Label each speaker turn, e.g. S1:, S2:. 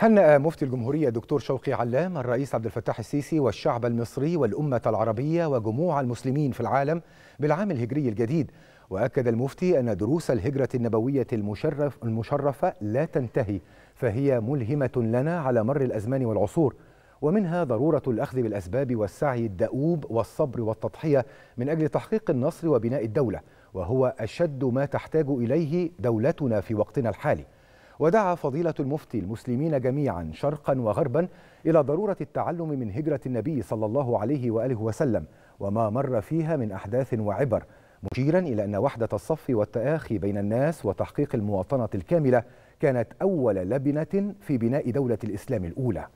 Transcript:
S1: هنأ مفتي الجمهورية دكتور شوقي علام الرئيس عبد الفتاح السيسي والشعب المصري والأمة العربية وجموع المسلمين في العالم بالعام الهجري الجديد وأكد المفتي أن دروس الهجرة النبوية المشرف المشرفة لا تنتهي فهي ملهمة لنا على مر الأزمان والعصور ومنها ضرورة الأخذ بالأسباب والسعي الدؤوب والصبر والتضحية من أجل تحقيق النصر وبناء الدولة وهو أشد ما تحتاج إليه دولتنا في وقتنا الحالي ودعا فضيلة المفتي المسلمين جميعا شرقا وغربا إلى ضرورة التعلم من هجرة النبي صلى الله عليه وآله وسلم وما مر فيها من أحداث وعبر مشيرا إلى أن وحدة الصف والتآخي بين الناس وتحقيق المواطنة الكاملة كانت أول لبنة في بناء دولة الإسلام الأولى